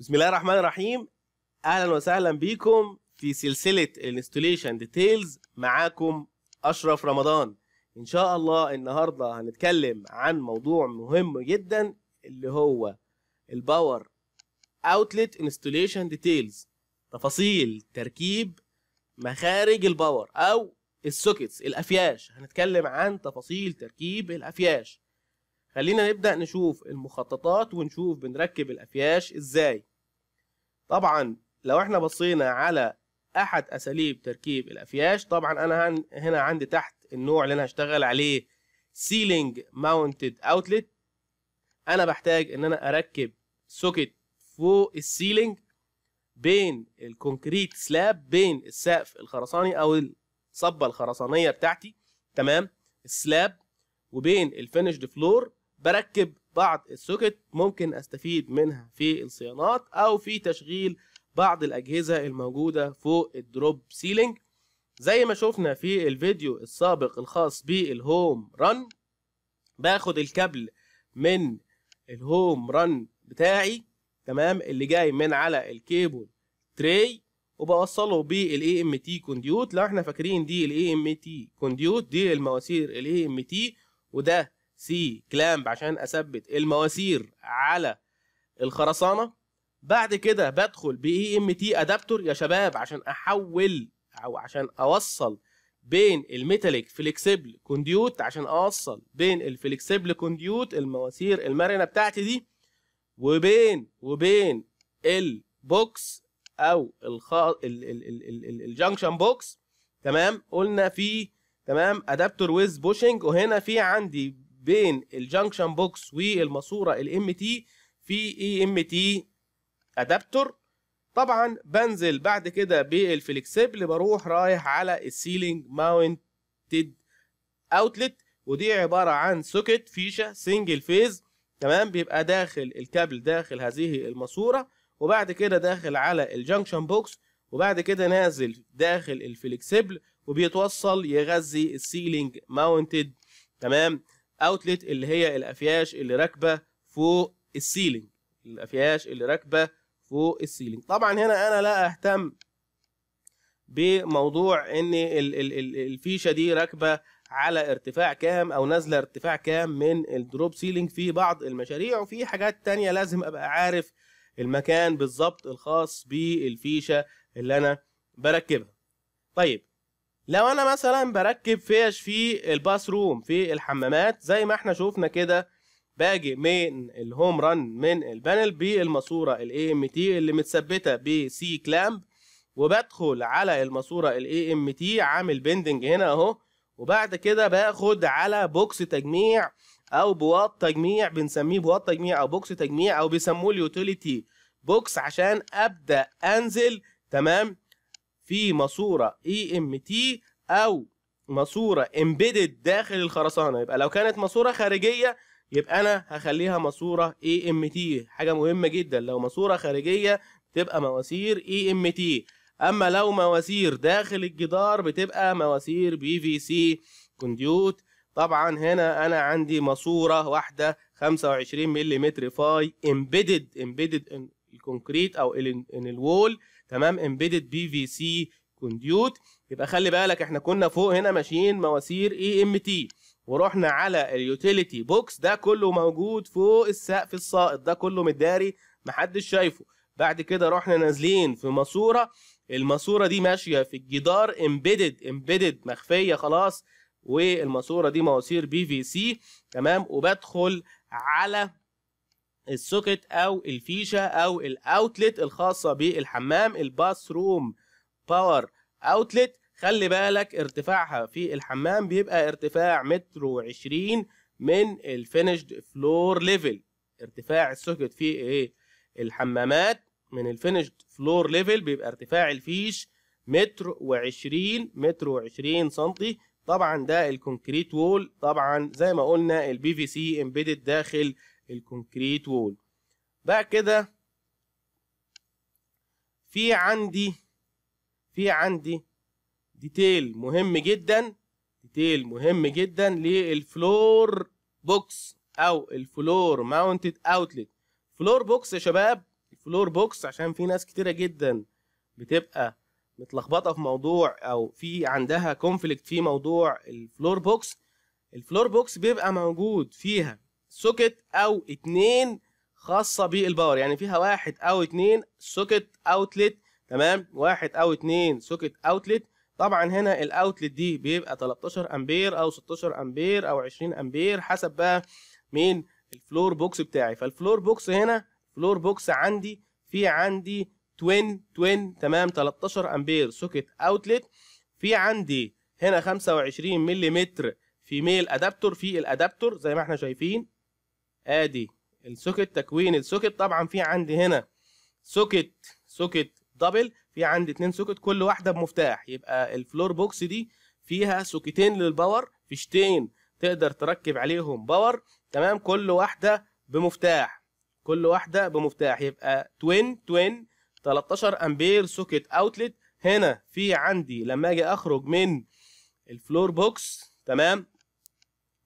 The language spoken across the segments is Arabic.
بسم الله الرحمن الرحيم اهلا وسهلا بيكم في سلسله الانستوليشن ديتيلز معاكم اشرف رمضان ان شاء الله النهارده هنتكلم عن موضوع مهم جدا اللي هو الباور اوتلت انستوليشن ديتيلز تفاصيل تركيب مخارج الباور او السوكيتس الافياش هنتكلم عن تفاصيل تركيب الافياش خلينا نبدا نشوف المخططات ونشوف بنركب الافياش ازاي طبعا لو احنا بصينا على احد اساليب تركيب الافياش طبعا انا هنا عندي تحت النوع اللي انا هشتغل عليه سيلينج ماونتد اوتلت انا بحتاج ان انا اركب سوكت فوق السيلينج بين الكونكريت سلاب بين السقف الخرساني او الصبه الخرسانيه بتاعتي تمام السلاب وبين الفينشد فلور بركب بعض السوكت ممكن استفيد منها في الصيانات او في تشغيل بعض الاجهزه الموجوده فوق الدروب سيلينج زي ما شفنا في الفيديو السابق الخاص بالهوم رن باخد الكابل من الهوم رن بتاعي تمام اللي جاي من على الكيبل تري وبوصله بالاي ام تي كونديوت لو احنا فاكرين دي الاي ام تي كونديوت دي المواسير الاي ام تي وده سي كلامب عشان اثبت المواسير على الخرسانه بعد كده بدخل باي ام تي ادابتور يا شباب عشان احول او عشان اوصل بين الميتاليك فليكسيبل كونديوت عشان اوصل بين الفليكسيبل كونديوت المواسير المرنه بتاعتي دي وبين وبين البوكس او الخ... الجنكشن بوكس تمام قلنا في تمام ادابتور ويز بوشنج وهنا في عندي بين الجنكشن بوكس والماسوره الام تي في اي ام تي ادابتور طبعا بنزل بعد كده بالفليكسيبل بروح رايح على السيلينج ماونتد اوتلت ودي عباره عن سوكت فيشه سنجل فيز تمام بيبقى داخل الكابل داخل هذه الماسوره وبعد كده داخل على الجنكشن بوكس وبعد كده نازل داخل الفليكسيبل وبيتوصل يغذي السيلينج ماونتد تمام اوتلت اللي هي الافياش اللي راكبه فوق السيلينج الافياش اللي راكبه فوق السيلينج طبعا هنا انا لا اهتم بموضوع ان الفيشه دي راكبه على ارتفاع كام او نازله ارتفاع كام من الدروب سيلينج في بعض المشاريع وفي حاجات تانية لازم ابقى عارف المكان بالظبط الخاص بالفيشه اللي انا بركبها طيب لو انا مثلا بركب فيش في الباث روم في الحمامات زي ما احنا شوفنا كده باجي من الهوم ران من البانل بالماسوره الاي ام تي اللي متثبته بسي كلامب وبدخل على الماسوره الاي ام تي عامل بندنج هنا اهو وبعد كده باخد على بوكس تجميع او بواط تجميع بنسميه بواط تجميع او بوكس تجميع او بيسموه اليوتيليتي بوكس عشان ابدا انزل تمام في ماسوره اي ام تي او ماسوره امبيدد داخل الخرسانه يبقى لو كانت ماسوره خارجيه يبقى انا هخليها ماسوره اي ام تي حاجه مهمه جدا لو ماسوره خارجيه تبقى مواسير اي ام تي اما لو مواسير داخل الجدار بتبقى مواسير بي في سي كونديوت طبعا هنا انا عندي ماسوره واحده 25 ملم فاي امبيدد امبيدد الكونكريت او ان الوول تمام امبيدد بي في سي كونديوت يبقى خلي بالك احنا كنا فوق هنا ماشيين مواسير اي ام تي ورحنا على اليوتيليتي بوكس ده كله موجود فوق السقف السائط ده كله متداري محدش شايفه بعد كده رحنا نازلين في ماسوره الماسوره دي ماشيه في الجدار امبيدد امبيدد مخفيه خلاص والماسوره دي مواسير بي في سي تمام وبدخل على السوكت او الفيشه او الاوتلت الخاصه بالحمام الباث روم باور اوتلت خلي بالك ارتفاعها في الحمام بيبقى ارتفاع متر وعشرين من الفينشد فلور ليفل ارتفاع السوكت في ايه الحمامات من الفينشد فلور ليفل بيبقى ارتفاع الفيش متر وعشرين متر وعشرين سنتي طبعا ده الكونكريت وول طبعا زي ما قلنا البي في سي امبيدد داخل الكونكريت وول بقى كده في عندي في عندي ديتيل مهم جدا ديتيل مهم جدا للفلور بوكس او الفلور ماونتد اوتلت فلور بوكس يا شباب الفلور بوكس عشان في ناس كتيره جدا بتبقى متلخبطه في موضوع او في عندها كونفليكت في موضوع الفلور بوكس الفلور بوكس بيبقى موجود فيها سوكت او اتنين خاصه بالباور يعني فيها واحد او اتنين سوكت اوتلت تمام واحد او اتنين سوكت اوتلت طبعا هنا الاوتلت دي بيبقى 13 امبير او 16 امبير او 20 امبير حسب بقى مين الفلور بوكس بتاعي فالفلور بوكس هنا فلور بوكس عندي في عندي توين توين تمام 13 امبير سوكت اوتلت في عندي هنا 25 ملم في ميل ادابتور في الادابتور زي ما احنا شايفين ادي السوكت تكوين السوكت طبعا في عندي هنا سوكت سوكت دبل في عندي اتنين سوكت كل واحده بمفتاح يبقى الفلور بوكس دي فيها سوكتين للباور فيشتين تقدر تركب عليهم باور تمام كل واحده بمفتاح كل واحده بمفتاح يبقى توين توين 13 امبير سوكت اوتلت هنا في عندي لما اجي اخرج من الفلور بوكس تمام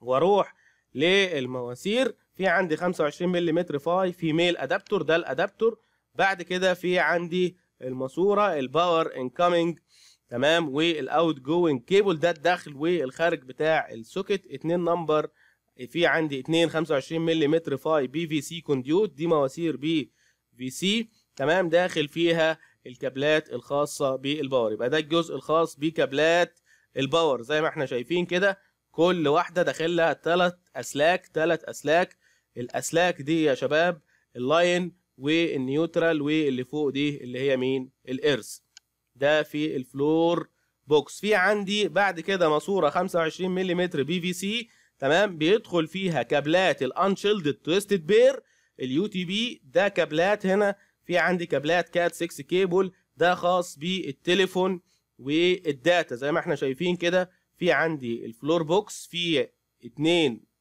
واروح للمواسير في عندي 25 ملم فاي في ميل ادابتور ده الادابتور بعد كده في عندي الماسوره الباور انكمنج تمام والاوت جوينج كيبل ده الداخل والخارج بتاع السوكت اتنين نمبر في عندي اتنين 25 ملم فاي بي في سي كونديوت دي مواسير بي في سي تمام داخل فيها الكابلات الخاصه بالباور يبقى ده الجزء الخاص بكابلات الباور زي ما احنا شايفين كده كل واحده داخل لها ثلاث اسلاك ثلاث اسلاك الاسلاك دي يا شباب اللاين والنيوترال واللي فوق دي اللي هي مين الارث ده في الفلور بوكس في عندي بعد كده ماسوره 25 ملم بي في سي تمام بيدخل فيها كابلات الانشيلد تويستد بير اليو تي بي ده كابلات هنا في عندي كابلات كات 6 كيبل ده خاص بالتليفون والداتا زي ما احنا شايفين كده في عندي الفلور بوكس في اتنين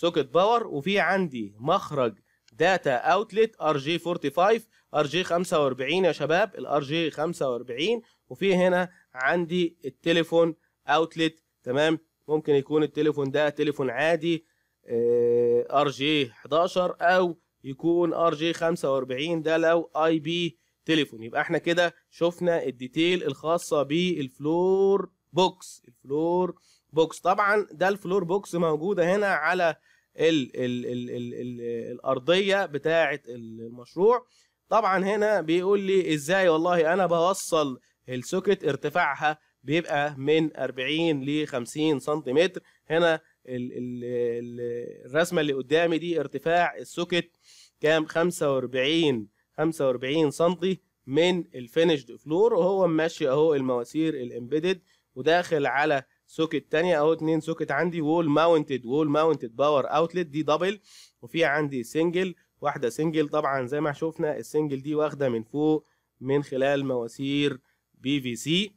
سوكت باور وفي عندي مخرج داتا اوتلت ار جي 45 ار جي 45 يا شباب الار جي 45 وفي هنا عندي التليفون اوتلت تمام ممكن يكون التليفون ده تليفون عادي آه، ار جي 11 او يكون ار جي 45 ده لو اي بي تليفون يبقى احنا كده شفنا الديتيل الخاصه بالفلور بوكس الفلور بوكس طبعا ده الفلور بوكس موجوده هنا على الـ الـ الـ الـ الـ الارضيه بتاعه المشروع طبعا هنا بيقول لي ازاي والله انا بوصل السوكت ارتفاعها بيبقى من 40 ل 50 سنتيمتر هنا الـ الـ الـ الرسمه اللي قدامي دي ارتفاع السوكت كام 45 45 سنتي من الفينشد فلور وهو ماشي اهو المواسير الامبيدد وداخل على سوكت تانية اهو اتنين سوكت عندي وول ماونتد وول ماونتد باور اوتلت دي دبل وفي عندي سنجل واحدة سنجل طبعا زي ما شفنا السنجل دي واخدة من فوق من خلال مواسير بي في سي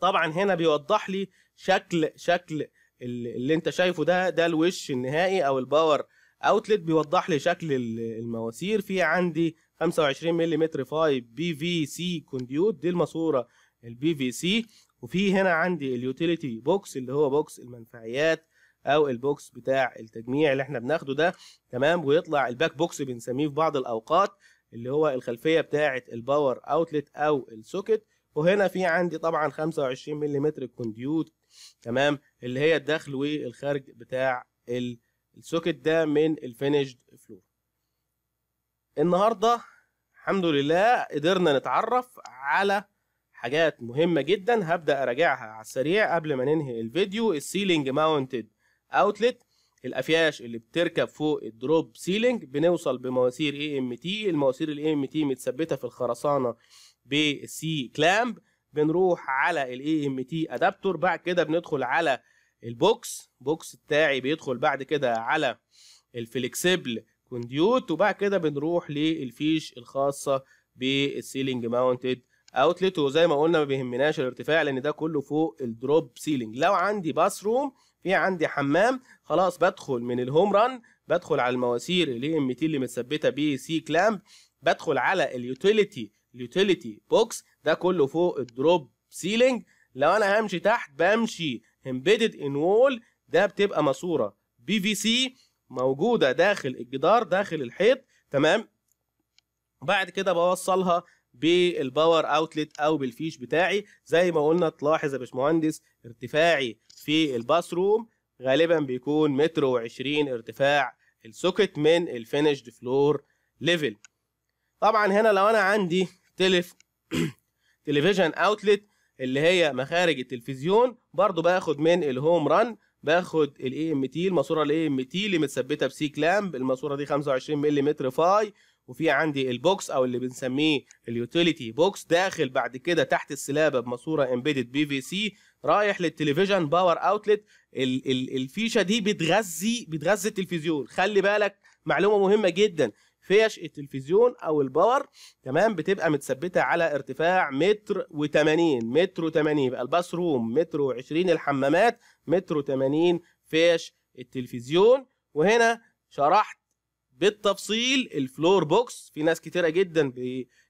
طبعا هنا بيوضح لي شكل شكل اللي انت شايفه ده ده الوش النهائي او الباور اوتلت بيوضح لي شكل المواسير في عندي 25 ملم 5 بي في سي كونديوت دي الماسوره البي في سي وفي هنا عندي اليوتيليتي بوكس اللي هو بوكس المنفعيات او البوكس بتاع التجميع اللي احنا بناخده ده تمام ويطلع الباك بوكس بنسميه في بعض الاوقات اللي هو الخلفيه بتاعه الباور اوتلت او السوكت وهنا في عندي طبعا 25 ملم كونديوت تمام اللي هي الدخل والخارج بتاع السوكت ده من الفينيشد فلور النهارده الحمد لله قدرنا نتعرف على حاجات مهمة جدا هبدأ أراجعها على السريع قبل ما ننهي الفيديو السيلينج ماونتد اوتلت الافياش اللي بتركب فوق الدروب سيلينج بنوصل بمواسير اي ام تي المواسير الاي ام تي متثبته في الخرسانه بالسي كلامب بنروح على الاي ام تي ادابتور بعد كده بندخل على البوكس بوكس بتاعي بيدخل بعد كده على الفليكسيبل كونديوت وبعد كده بنروح للفيش الخاصه بالسيلينج ماونتد اوتلت وزي ما قلنا ما بيهمناش الارتفاع لان ده كله فوق الدروب سيلينج لو عندي باث روم في عندي حمام خلاص بدخل من الهوم ران بدخل على المواسير اللي هي ام تي اللي متثبته بي سي كلامب بدخل على اليوتيليتي اليوتيليتي بوكس ده كله فوق الدروب سيلينج لو انا همشي تحت بمشي امبيدد ان وول ده بتبقى ماسوره بي في سي موجوده داخل الجدار داخل الحيط تمام بعد كده بوصلها بالباور اوتلت او بالفيش بتاعي زي ما قلنا تلاحظ يا باشمهندس ارتفاعي في الباس روم غالبا بيكون متر و20 ارتفاع السوكت من الفينشد فلور ليفل طبعا هنا لو انا عندي تلف تلفزيون اوتلت اللي هي مخارج التلفزيون برضو باخد من الهوم ران باخد الاي ام تي الماسوره الاي ام تي اللي متثبته بسي كلامب الماسوره دي 25 ملم فاي وفي عندي البوكس او اللي بنسميه اليوتيليتي بوكس داخل بعد كده تحت السلابه بماسوره امبيدد بي في سي رايح للتلفزيون باور اوتلت الفيشه دي بتغذي بتغذي التلفزيون خلي بالك معلومه مهمه جدا فيش التلفزيون او الباور تمام بتبقى متثبته على ارتفاع متر و80 متر و80 يبقى الباث روم متر و20 الحمامات متر و80 فيش التلفزيون وهنا شرحت بالتفصيل الفلور بوكس في ناس كتيره جدا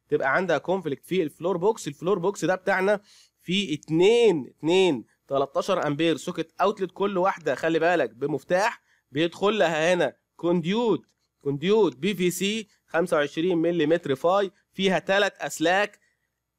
بتبقى عندها كونفليكت في الفلور بوكس الفلور بوكس ده بتاعنا في 2 2 13 امبير سوكت اوتلت كل واحده خلي بالك بمفتاح بيدخل لها هنا كونديوت كونديوت بي في سي 25 ملم فاي فيها ثلاث اسلاك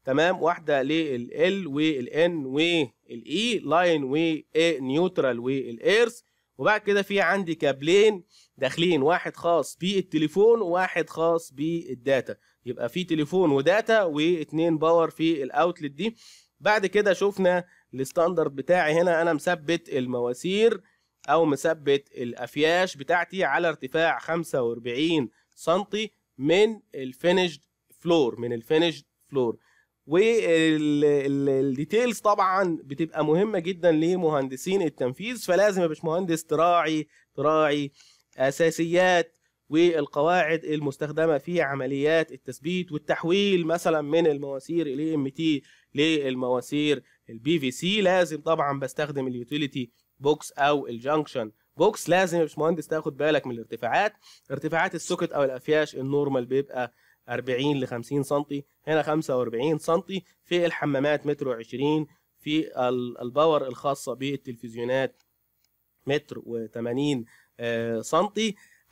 تمام واحده للال والان والاي لاين والنيوترال والايرث وبعد كده في عندي كابلين داخلين واحد خاص بالتليفون وواحد خاص بالداتا يبقى في تليفون وداتا واثنين باور في الاوتلت دي بعد كده شفنا الستاندرد بتاعي هنا انا مثبت المواسير او مثبت الافياش بتاعتي على ارتفاع 45 سم من الفينيشد فلور من الفينيشد فلور والديتيلز طبعا بتبقى مهمه جدا لمهندسين التنفيذ فلازم يا باشمهندس تراعي تراعي اساسيات والقواعد المستخدمه في عمليات التثبيت والتحويل مثلا من المواسير الاي ام تي للمواسير البي في سي لازم طبعا بستخدم اليوتيليتي بوكس او الجنكشن بوكس لازم يا باشمهندس تاخد بالك من الارتفاعات ارتفاعات السوكت او الافياش النورمال بيبقى 40 ل 50 سم هنا 45 سم في الحمامات متر و 20 في الباور الخاصه بالتلفزيونات متر و80 سم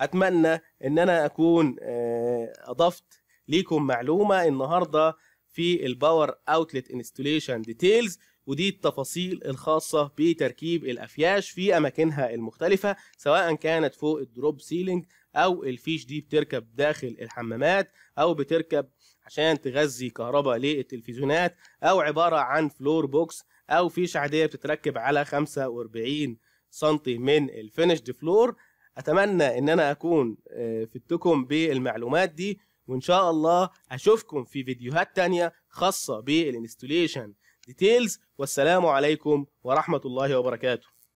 اتمنى ان انا اكون آه، اضفت ليكم معلومه النهارده في الباور اوتلت انستليشن ديتيلز ودي التفاصيل الخاصة بتركيب الأفياش في أماكنها المختلفة سواء كانت فوق الدروب سيلينج او الفيش دي بتركب داخل الحمامات او بتركب عشان تغذي كهرباء للتلفزيونات او عباره عن فلور بوكس او فيش عاديه بتتركب على 45 سم من الفينشد فلور اتمنى ان انا اكون آه، فدتكم بالمعلومات دي وان شاء الله اشوفكم في فيديوهات تانية خاصه بالانستوليشن ديتيلز والسلام عليكم ورحمه الله وبركاته